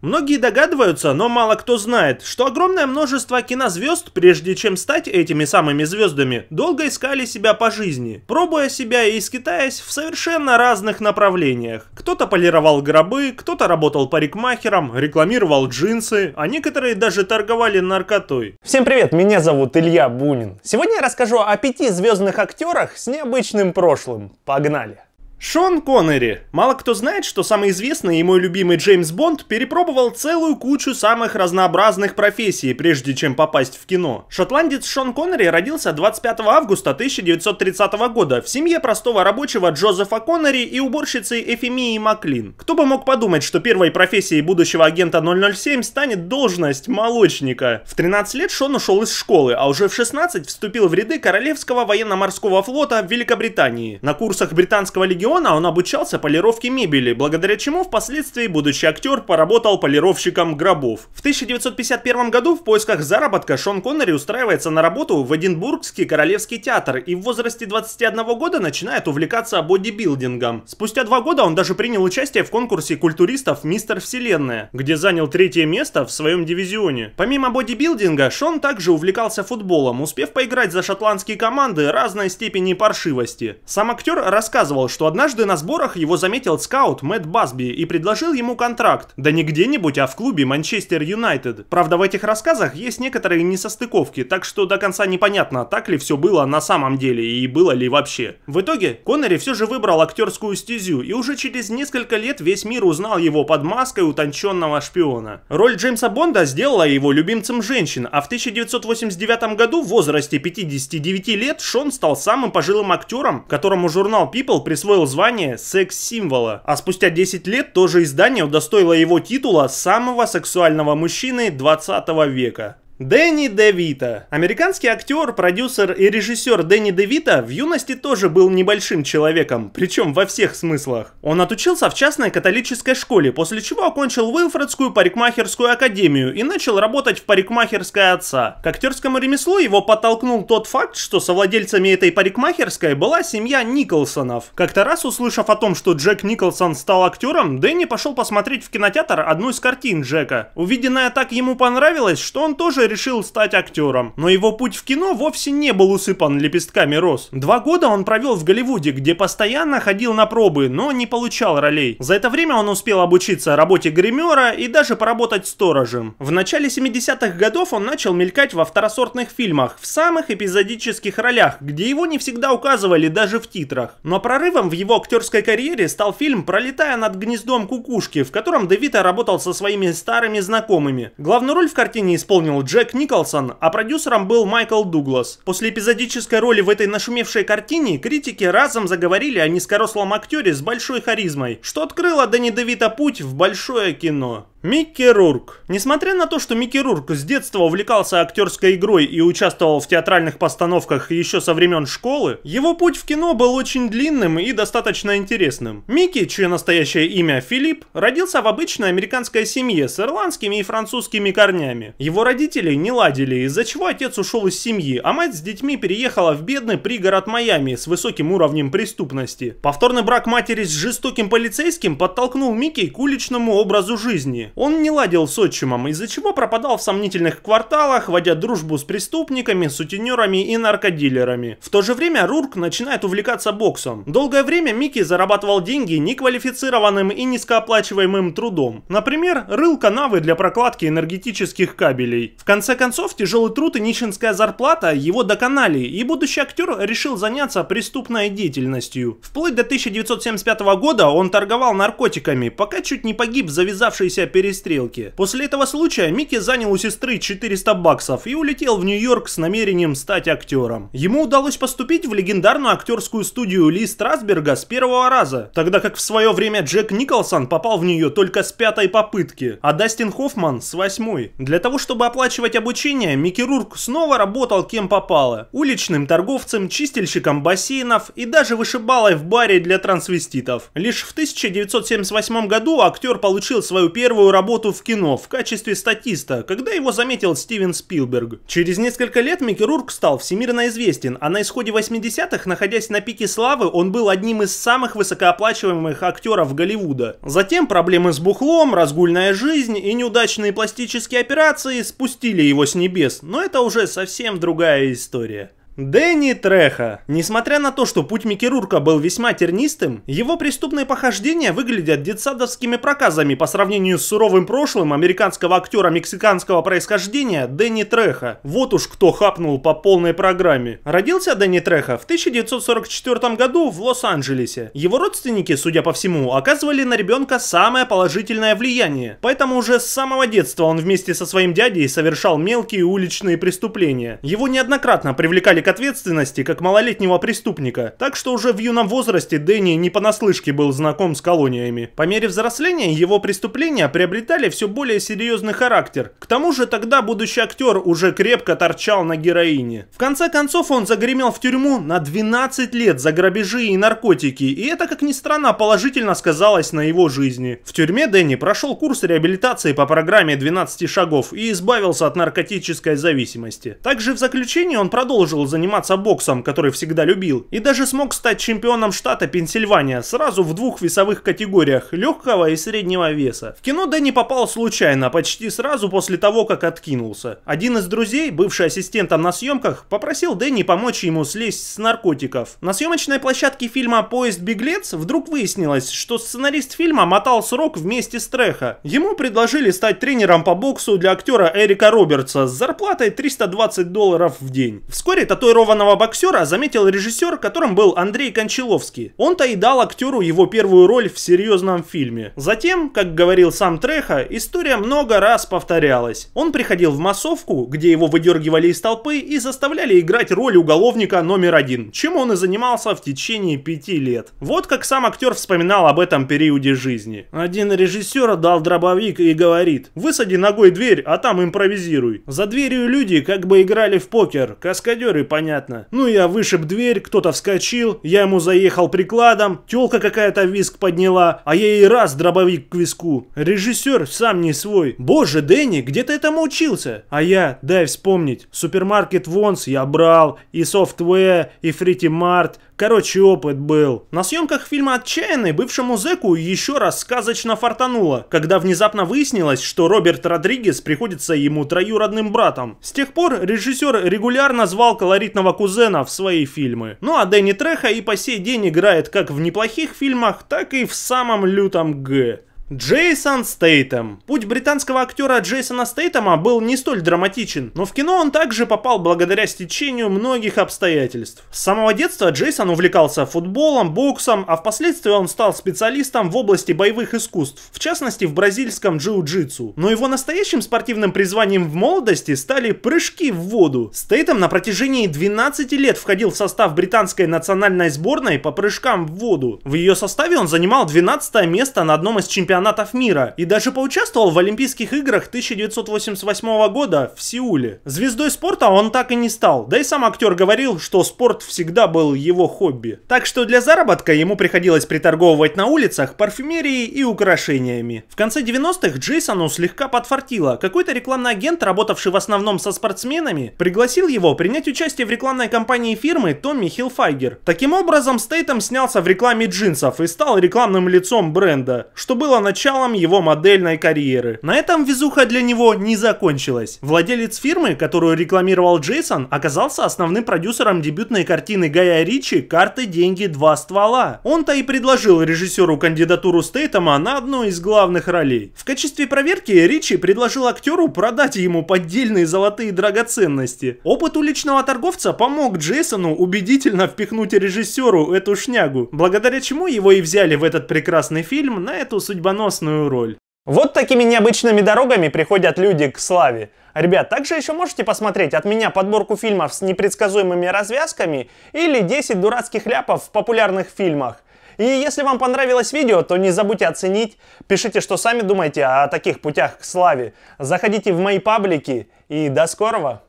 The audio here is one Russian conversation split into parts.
Многие догадываются, но мало кто знает, что огромное множество кинозвезд, прежде чем стать этими самыми звездами, долго искали себя по жизни, пробуя себя и искитаясь в совершенно разных направлениях. Кто-то полировал гробы, кто-то работал парикмахером, рекламировал джинсы, а некоторые даже торговали наркотой. Всем привет, меня зовут Илья Бунин. Сегодня я расскажу о пяти звездных актерах с необычным прошлым. Погнали! Шон Коннери. Мало кто знает, что самый известный и мой любимый Джеймс Бонд перепробовал целую кучу самых разнообразных профессий, прежде чем попасть в кино. Шотландец Шон Коннери родился 25 августа 1930 года в семье простого рабочего Джозефа Коннери и уборщицы Эфемии Маклин. Кто бы мог подумать, что первой профессией будущего агента 007 станет должность молочника. В 13 лет Шон ушел из школы, а уже в 16 вступил в ряды Королевского военно-морского флота Великобритании. На курсах британского легиона Юниона он обучался полировке мебели, благодаря чему впоследствии будущий актер поработал полировщиком гробов. В 1951 году в поисках заработка Шон Коннери устраивается на работу в Эдинбургский королевский театр и в возрасте 21 года начинает увлекаться бодибилдингом. Спустя два года он даже принял участие в конкурсе культуристов «Мистер Вселенная», где занял третье место в своем дивизионе. Помимо бодибилдинга, Шон также увлекался футболом, успев поиграть за шотландские команды разной степени паршивости. Сам актер рассказывал, что одна Однажды на сборах его заметил скаут Мэтт Басби и предложил ему контракт. Да не где-нибудь, а в клубе Манчестер Юнайтед. Правда, в этих рассказах есть некоторые несостыковки, так что до конца непонятно, так ли все было на самом деле и было ли вообще. В итоге, Коннери все же выбрал актерскую стезю, и уже через несколько лет весь мир узнал его под маской утонченного шпиона. Роль Джеймса Бонда сделала его любимцем женщин, а в 1989 году в возрасте 59 лет Шон стал самым пожилым актером, которому журнал People присвоил звания секс-символа, а спустя 10 лет тоже издание удостоило его титула самого сексуального мужчины 20 века. Дэнни Девита. Американский актер, продюсер и режиссер Дэнни Девита в юности тоже был небольшим человеком, причем во всех смыслах. Он отучился в частной католической школе, после чего окончил Уилфредскую парикмахерскую академию и начал работать в парикмахерской отца. К актерскому ремеслу его подтолкнул тот факт, что совладельцами этой парикмахерской была семья Николсонов. Как-то раз, услышав о том, что Джек Николсон стал актером, Дэнни пошел посмотреть в кинотеатр одну из картин Джека. Увиденная так ему понравилось, что он тоже решил стать актером, но его путь в кино вовсе не был усыпан лепестками роз. Два года он провел в Голливуде, где постоянно ходил на пробы, но не получал ролей. За это время он успел обучиться работе гримера и даже поработать сторожем. В начале 70-х годов он начал мелькать во второсортных фильмах, в самых эпизодических ролях, где его не всегда указывали даже в титрах. Но прорывом в его актерской карьере стал фильм «Пролетая над гнездом кукушки», в котором Девита работал со своими старыми знакомыми. Главную роль в картине исполнил Джек Джек Николсон, а продюсером был Майкл Дуглас. После эпизодической роли в этой нашумевшей картине критики разом заговорили о низкорослом актере с большой харизмой, что открыло Дэнни Девита путь в большое кино. Микки Рурк. Несмотря на то, что Микки Рурк с детства увлекался актерской игрой и участвовал в театральных постановках еще со времен школы, его путь в кино был очень длинным и достаточно интересным. Микки, чье настоящее имя Филипп, родился в обычной американской семье с ирландскими и французскими корнями. Его родители не ладили, из-за чего отец ушел из семьи, а мать с детьми переехала в бедный пригород Майами с высоким уровнем преступности. Повторный брак матери с жестоким полицейским подтолкнул Микки к уличному образу жизни. Он не ладил с отчимом, из-за чего пропадал в сомнительных кварталах, водя дружбу с преступниками, сутенерами и наркодилерами. В то же время Рурк начинает увлекаться боксом. Долгое время Микки зарабатывал деньги неквалифицированным и низкооплачиваемым трудом. Например, рыл канавы для прокладки энергетических кабелей. В конце концов, тяжелый труд и нищенская зарплата его доконали, и будущий актер решил заняться преступной деятельностью. Вплоть до 1975 года он торговал наркотиками, пока чуть не погиб завязавшийся Перестрелки. После этого случая Микки занял у сестры 400 баксов и улетел в Нью-Йорк с намерением стать актером. Ему удалось поступить в легендарную актерскую студию Ли Страсберга с первого раза, тогда как в свое время Джек Николсон попал в нее только с пятой попытки, а Дастин Хоффман с восьмой. Для того, чтобы оплачивать обучение, Микки Рурк снова работал кем попало. Уличным торговцем, чистильщиком бассейнов и даже вышибалой в баре для трансвеститов. Лишь в 1978 году актер получил свою первую свою работу в кино в качестве статиста, когда его заметил Стивен Спилберг. Через несколько лет Микки Рурк стал всемирно известен, а на исходе 80-х, находясь на пике славы, он был одним из самых высокооплачиваемых актеров Голливуда. Затем проблемы с бухлом, разгульная жизнь и неудачные пластические операции спустили его с небес, но это уже совсем другая история. Дэнни Треха. Несмотря на то, что путь Микерурка был весьма тернистым, его преступные похождения выглядят детсадовскими проказами по сравнению с суровым прошлым американского актера мексиканского происхождения Дэнни Треха. Вот уж кто хапнул по полной программе. Родился Дэнни Треха в 1944 году в Лос-Анджелесе. Его родственники, судя по всему, оказывали на ребенка самое положительное влияние, поэтому уже с самого детства он вместе со своим дядей совершал мелкие уличные преступления. Его неоднократно привлекали к ответственности как малолетнего преступника, так что уже в юном возрасте Дэнни не понаслышке был знаком с колониями. По мере взросления его преступления приобретали все более серьезный характер. К тому же тогда будущий актер уже крепко торчал на героине. В конце концов он загремел в тюрьму на 12 лет за грабежи и наркотики, и это, как ни странно, положительно сказалось на его жизни. В тюрьме Дэнни прошел курс реабилитации по программе 12 шагов и избавился от наркотической зависимости. Также в заключении он продолжил заниматься боксом, который всегда любил, и даже смог стать чемпионом штата Пенсильвания сразу в двух весовых категориях – легкого и среднего веса. В кино Дэнни попал случайно, почти сразу после того, как откинулся. Один из друзей, бывший ассистентом на съемках, попросил Дэнни помочь ему слезть с наркотиков. На съемочной площадке фильма «Поезд беглец» вдруг выяснилось, что сценарист фильма мотал срок вместе с Треха. Ему предложили стать тренером по боксу для актера Эрика Робертса с зарплатой 320 долларов в день. Вскоре этот татуированного боксера заметил режиссер, которым был Андрей Кончаловский. Он-то и дал актеру его первую роль в серьезном фильме. Затем, как говорил сам Треха, история много раз повторялась. Он приходил в массовку, где его выдергивали из толпы и заставляли играть роль уголовника номер один, чем он и занимался в течение пяти лет. Вот как сам актер вспоминал об этом периоде жизни. Один режиссер дал дробовик и говорит, высади ногой дверь, а там импровизируй. За дверью люди как бы играли в покер, каскадеры понятно. Ну, я вышиб дверь, кто-то вскочил, я ему заехал прикладом, телка какая-то виск подняла, а я ей раз дробовик к виску. Режиссер сам не свой. Боже, Дэнни, где ты этому учился? А я, дай вспомнить, супермаркет Вонс я брал, и Software, и Фрити Март, Короче, опыт был. На съемках фильма «Отчаянный» бывшему зэку еще раз сказочно фартануло, когда внезапно выяснилось, что Роберт Родригес приходится ему троюродным братом. С тех пор режиссер регулярно звал колорит колоритного кузена в свои фильмы. Ну а Дэнни Треха и по сей день играет как в неплохих фильмах, так и в самом лютом Г. Джейсон Стейтем. Путь британского актера Джейсона Стейтема был не столь драматичен, но в кино он также попал благодаря стечению многих обстоятельств. С самого детства Джейсон увлекался футболом, боксом, а впоследствии он стал специалистом в области боевых искусств, в частности в бразильском джиу-джитсу. Но его настоящим спортивным призванием в молодости стали прыжки в воду. Стейтем на протяжении 12 лет входил в состав британской национальной сборной по прыжкам в воду. В ее составе он занимал 12 место на одном из чемпионатов чемпионатов мира и даже поучаствовал в Олимпийских играх 1988 года в Сеуле. Звездой спорта он так и не стал, да и сам актер говорил, что спорт всегда был его хобби. Так что для заработка ему приходилось приторговывать на улицах парфюмерией и украшениями. В конце 90-х Джейсону слегка подфартило. Какой-то рекламный агент, работавший в основном со спортсменами, пригласил его принять участие в рекламной кампании фирмы Томми Хилфайгер. Таким образом, Стейтем снялся в рекламе джинсов и стал рекламным лицом бренда, что было на началом его модельной карьеры. На этом везуха для него не закончилась. Владелец фирмы, которую рекламировал Джейсон, оказался основным продюсером дебютной картины Гая Ричи «Карты, деньги, два ствола». Он-то и предложил режиссеру кандидатуру Стейтема на одну из главных ролей. В качестве проверки Ричи предложил актеру продать ему поддельные золотые драгоценности. Опыт уличного торговца помог Джейсону убедительно впихнуть режиссеру эту шнягу, благодаря чему его и взяли в этот прекрасный фильм на эту судьбоносную судьбоносную роль. Вот такими необычными дорогами приходят люди к славе. Ребят, также еще можете посмотреть от меня подборку фильмов с непредсказуемыми развязками или 10 дурацких ляпов в популярных фильмах. И если вам понравилось видео, то не забудьте оценить, пишите, что сами думаете о таких путях к славе. Заходите в мои паблики и до скорого.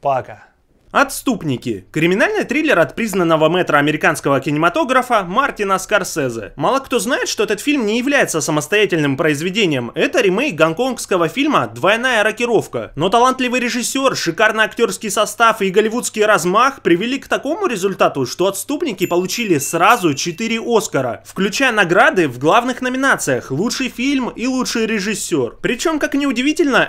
Пока. Отступники. Криминальный триллер от признанного мэтра американского кинематографа Мартина Скорсезе. Мало кто знает, что этот фильм не является самостоятельным произведением. Это ремейк гонконгского фильма «Двойная рокировка». Но талантливый режиссер, шикарный актерский состав и голливудский размах привели к такому результату, что отступники получили сразу 4 Оскара, включая награды в главных номинациях «Лучший фильм» и «Лучший режиссер». Причем, как неудивительно,